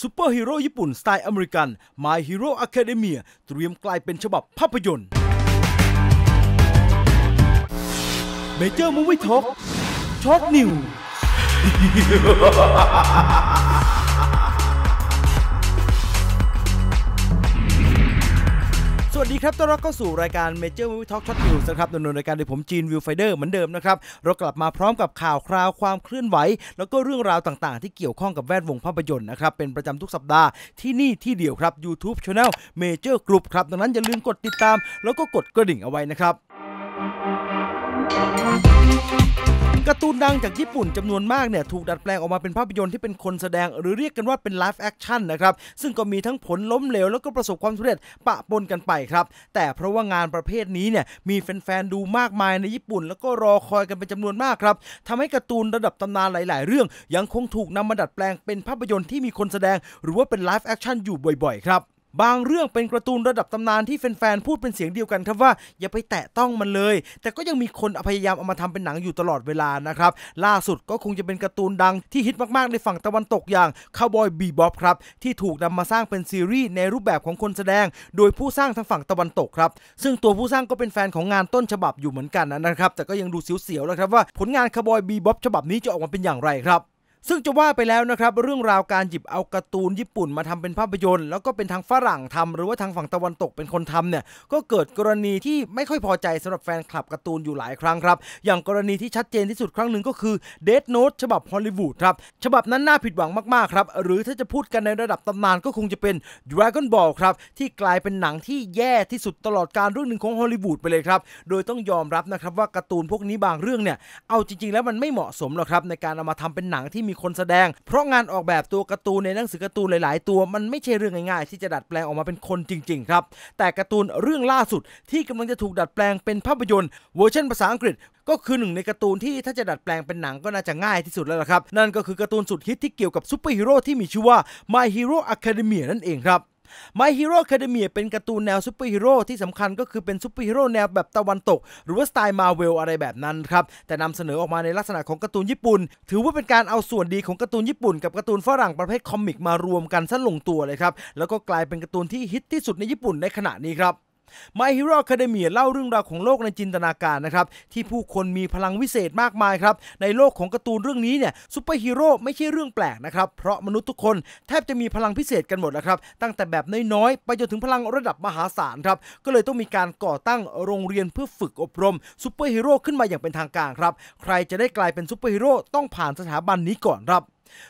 ซูเปอร์ฮีโร่ญี่ปุ่นสไตล์อเมริกัน My Hero Academia เตรียมกลายเป็นฉบับภาพยนตร์เมเจอร์มูวี่ท็อกช็อตนิวสวัสดีครับ ต้อนรับเข้าสู่รายการ Major Movie Talk s h o t News นะครับดำเนินรายการโดยผมจีนวิวไฟเดอร์เหมือนเดิมนะครับ เรากลับมาพร้อมกับข่าวคราวความเคลื่อนไหว แล้วก็เรื่องราวต่างๆ ที่เกี่ยวข้องกับแวดวงภาพยนตร์นะครับ เป็นประจำทุกสัปดาห์ที่นี่ที่เดียวครับ YouTube Channel Major Group ครับดังนั้นอย่าลืมกดติดตาม แล้วก็กดกระดิ่งเอาไว้นะครับการ์ตูนดังจากญี่ปุ่นจำนวนมากเนี่ยถูกดัดแปลงออกมาเป็นภาพยนตร์ที่เป็นคนแสดงหรือเรียกกันว่าเป็นไลฟ์แอคชั่นนะครับ ซึ่งก็มีทั้งผลล้มเหลวแล้วก็ประสบความสำเร็จปะปนกันไปครับ แต่เพราะว่างานประเภทนี้เนี่ยมีแฟนๆ ดูมากมายในญี่ปุ่น แล้วก็รอคอยกันเป็นจำนวนมากครับทำให้การ์ตูนระดับตำนานหลายๆเรื่องยังคงถูกนำมาดัดแปลงเป็นภาพยนตร์ที่มีคนแสดงหรือว่าเป็นไลฟ์แอคชั่นอยู่บ่อยๆครับบางเรื่องเป็นการ์ตูนระดับตำนานที่แฟนๆพูดเป็นเสียงเดียวกันครับว่าอย่าไปแตะต้องมันเลย แต่ก็ยังมีคนพยายามเอามาทำเป็นหนังอยู่ตลอดเวลานะครับ ล่าสุดก็คงจะเป็นการ์ตูนดังที่ฮิตมากๆในฝั่งตะวันตกอย่างคาวบอยบีบ๊อบครับ ที่ถูกนำมาสร้างเป็นซีรีส์ในรูปแบบของคนแสดง โดยผู้สร้างทางฝั่งตะวันตกครับซึ่งตัวผู้สร้างก็เป็นแฟนของงานต้นฉบับอยู่เหมือนกันนะครับแต่ก็ยังดูเสียวๆแล้วครับว่าผลงานคาวบอยบีบ๊อบฉบับนี้จะออกมาเป็นอย่างไรครับซึ่งจะว่าไปแล้วนะครับ เรื่องราวการหยิบเอาการ์ตูนญี่ปุ่นมาทำเป็นภาพยนตร์แล้วก็เป็นทางฝรั่งทำ หรือว่าทางฝั่งตะวันตกเป็นคนทำเนี่ย ก็เกิดกรณีที่ไม่ค่อยพอใจสำหรับแฟนคลับการ์ตูนอยู่หลายครั้งครับ อย่างกรณีที่ชัดเจนที่สุดครั้งหนึ่งก็คือเดทโนตฉบับฮอลลีวูดครับฉบับนั้นน่าผิดหวังมากๆครับหรือถ้าจะพูดกันในระดับตำนานก็คงจะเป็น Dragon Ball ครับที่กลายเป็นหนังที่แย่ที่สุดตลอดการเรื่องหนึ่งของฮอลลีวูดไปเลยครับ โดยต้องยอมรับนะครับว่าการ์ตูนพวกนี้บางเรื่องเนี่ยเอาจริงๆแล้วมันไม่เหมาะสมหรอกครับในการเอามาทำเป็นหนังที่มีมีคนแสดง เพราะงานออกแบบตัวการ์ตูนในหนังสือการ์ตูนหลาย ๆ ตัวมันไม่ใช่เรื่องง่ายๆ ที่จะดัดแปลงออกมาเป็นคนจริง ๆ ครับ แต่การ์ตูนเรื่องล่าสุดที่กำลังจะถูกดัดแปลงเป็นภาพยนตร์เวอร์ชันภาษาอังกฤษก็คือหนึ่ง ในการ์ตูนที่ถ้าจะดัดแปลงเป็นหนังก็น่าจะง่ายที่สุดแล้วล่ะครับ นั่นก็คือการ์ตูนสุดฮิตที่เกี่ยวกับซูเปอร์ฮีโร่ที่มีชื่อว่า My Hero Academia นั่นเองครับ My Hero Academia เป็นการ์ตูนแนวซูเปอร์ฮีโร่ที่สำคัญก็คือเป็นซูเปอร์ฮีโร่แนวแบบตะวันตก หรือว่าสไตล์มาเวลอะไรแบบนั้นครับ แต่นำเสนอออกมาในลักษณะของการ์ตูนญี่ปุ่น ถือว่าเป็นการเอาส่วนดีของการ์ตูนญี่ปุ่นกับการ์ตูนฝรั่งประเภทคอมิกมารวมกันซะลงตัวเลยครับ แล้วก็กลายเป็นการ์ตูนที่ฮิตที่สุดในญี่ปุ่นในขณะนี้ครับ My Hero a c a d e m y เล่าเรื่องราวของโลกในจินตนาการนะครับที่ผู้คนมีพลังวิเศษมากมายครับในโลกของการ์ตูนเรื่องนี้เนี่ยซูเปอร์ฮีโร่ไม่ใช่เรื่องแปลกนะครับเพราะมนุษย์ทุกคน แทบจะมีพลังพิเศษกันหมดนะครับตั้งแต่แบบน้อยๆ ไปจนถึงพลังระดับมหาศาลครับก็เลยต้องมีการก่อตั้งโรงเรียนเพื่อฝึกอบรมซูเปอร์ฮีโร่ขึ้นมาอย่างเป็นทางการครับใครจะได้กลายเป็นซูเปอร์ฮีโร่ต้องผ่านสถาบันนี้ก่อนครับ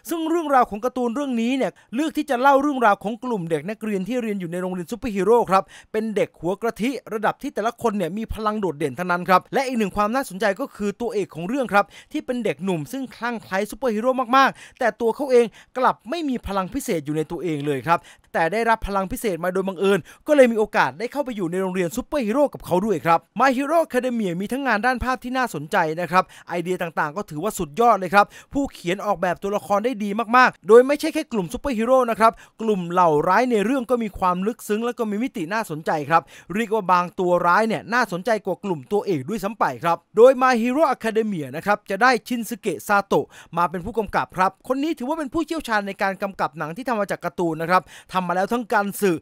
ซึ่งเรื่องราวของการ์ตูนเรื่องนี้เนี่ยเลือกที่จะเล่าเรื่องราวของกลุ่มเด็กนักเรียนที่เรียนอยู่ในโรงเรียนซูเปอร์ฮีโร่ครับเป็นเด็กหัวกระทิ ระดับที่แต่ละคนเนี่ยมีพลังโดดเด่นทั้งนั้นครับและอีกหนึ่งความน่าสนใจก็คือตัวเอกของเรื่องครับที่เป็นเด็กหนุ่มซึ่งคลั่งไคล้ซูเปอร์ฮีโร่มากๆแต่ตัวเขาเองกลับไม่มีพลังพิเศษอยู่ในตัวเองเลยครับแต่ได้รับพลังพิเศษมาโดยบังเอิญก็เลยมีโอกาสได้เข้าไปอยู่ในโรงเรียนซูเปอร์ฮีโร่กับเขาด้วยครับาฮีโร่ a c คดเมียมีทั้งงานด้านภาพที่น่าสนใจนะครับ ไอเดียต่างๆก็ถือว่าสุดยอดเลยครับ ผู้เขียนออกแบบตัวละครได้ดีมากๆ โดยไม่ใช่แค่กลุ่มซูเปอร์ฮีโร่นะครับ กลุ่มเหล่าร้ายในเรื่องก็มีความลึกซึ้ง และก็มีมิติน่าสนใจครับเรียกว่าบางตัวร้ายเนี่ยน่าสนใจกว่ากลุ่มตัวเอกด้วยซ้ำไปครับโดย My Hero a c คดเมียนะครับจะได้ชินสึเกะซาโตะมาเป็นผู้กำกับครับ คนนี้ถือว่าเป็นผู้เชี่ยวชาญในการกำกับหนังที่ทำมาจากการ์ตูนนะครับทำมาแล้วทั้งการสื่อ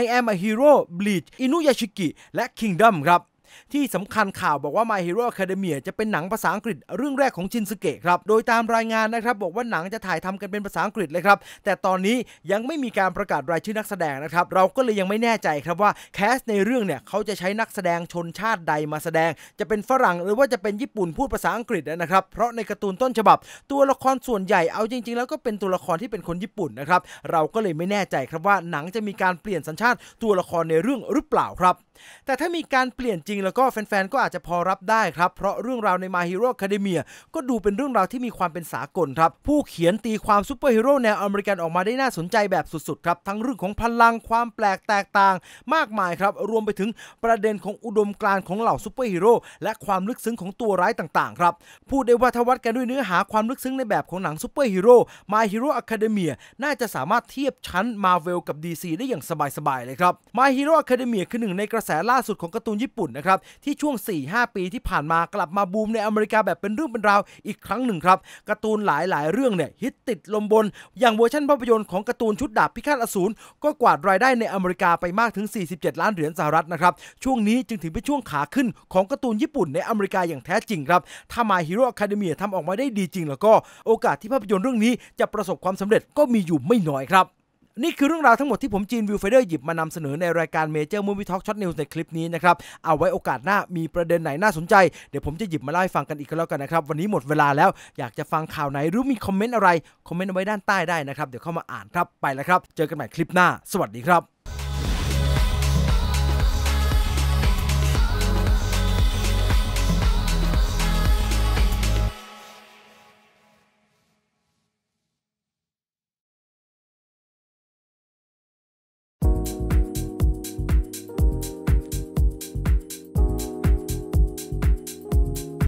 I am a hero Bleach Inuyashiki และ Kingdom ครับที่สำคัญข่าวบอกว่า My Hero Academia จะเป็นหนังภาษาอังกฤษเรื่องแรกของชินสเกะครับ โดยตามรายงานนะครับ บอกว่าหนังจะถ่ายทำกันเป็นภาษาอังกฤษเลยครับ แต่ตอนนี้ยังไม่มีการประกาศรายชื่อนักแสดงนะครับ เราก็เลยยังไม่แน่ใจครับว่าแคสในเรื่องเนี่ย เขาจะใช้นักแสดงชนชาติใดมาแสดง จะเป็นฝรั่งหรือว่าจะเป็นญี่ปุ่นพูดภาษาอังกฤษนะครับ เพราะในการ์ตูนต้นฉบับ ตัวละครส่วนใหญ่เอาจริงๆ แล้วก็เป็นตัวละครที่เป็นคนญี่ปุ่นนะครับเราก็เลยไม่แน่ใจครับว่าหนังจะมีการเปลี่ยนสัญชาติตัวละครในเรื่องหรือเปล่าครับแต่ถ้ามีการเปลี่ยนจริงแล้วก็แฟนๆ ก็อาจจะพอรับได้ครับ เพราะเรื่องราวใน My Hero Academia ก็ดูเป็นเรื่องราวที่มีความเป็นสากลครับ ผู้เขียนตีความซูเปอร์ฮีโร่แนวอเมริกันออกมาได้น่าสนใจแบบสุดๆ ครับ ทั้งเรื่องของพลังความแปลกแตกต่างมากมายครับ รวมไปถึงประเด็นของอุดมการณ์ของเหล่าซูเปอร์ฮีโร่และความลึกซึ้งของตัวร้ายต่างๆ ครับ พูดได้ว่าทวัดกันด้วยเนื้อหาความลึกซึ้งในแบบของหนังซูเปอร์ฮีโร่ My Hero Academia น่าจะสามารถเทียบชั้นมาเวลกับ DC ได้อย่างสบายๆ เลยครับ My Hero Academia คือหนึ่ง ในกระแสล่าสุดของการ์ตูนญี่ปุ่นนะครับที่ช่วง 4-5 ปีที่ผ่านมากลับมาบูมในอเมริกาแบบเป็นเรื่องเป็นราวอีกครั้งหนึ่งครับการ์ตูนหลายๆเรื่องเนี่ยฮิตติดลมบน อย่างเวอร์ชันภาพยนตร์ของการ์ตูนชุดดาบพิฆาตอสูรก็กวาดรายได้ในอเมริกาไปมากถึง 47 ล้านเหรียญสหรัฐนะครับ ช่วงนี้จึงถือเป็นช่วงขาขึ้นของการ์ตูนญี่ปุ่นในอเมริกาอย่างแท้จริงครับถ้ามาฮีโร่อะคาเดมีทำออกมาได้ดีจริง แล้วก็โอกาสที่ภาพยนตร์เรื่องนี้จะประสบความสำเร็จก็มีอยู่ไม่น้อยครับนี่คือเรื่องราวทั้งหมดที่ผมจีนวิวเฟเดอร์ หยิบมานำเสนอในรายการเมเจอร์มูวี่ท็อกช็อตนิวส์ในคลิปนี้นะครับ เอาไว้โอกาสหน้ามีประเด็นไหนน่าสนใจเดี๋ยวผมจะหยิบมาเล่าให้ฟังกันอีกแล้วกันนะครับ วันนี้หมดเวลาแล้วอยากจะฟังข่าวไหนหรือมีคอมเมนต์อะไร คอมเมนต์ไว้ด้านใต้ได้นะครับ เดี๋ยวเข้ามาอ่านครับไปแล้วครับ เจอกันใหม่คลิปหน้าสวัสดีครับ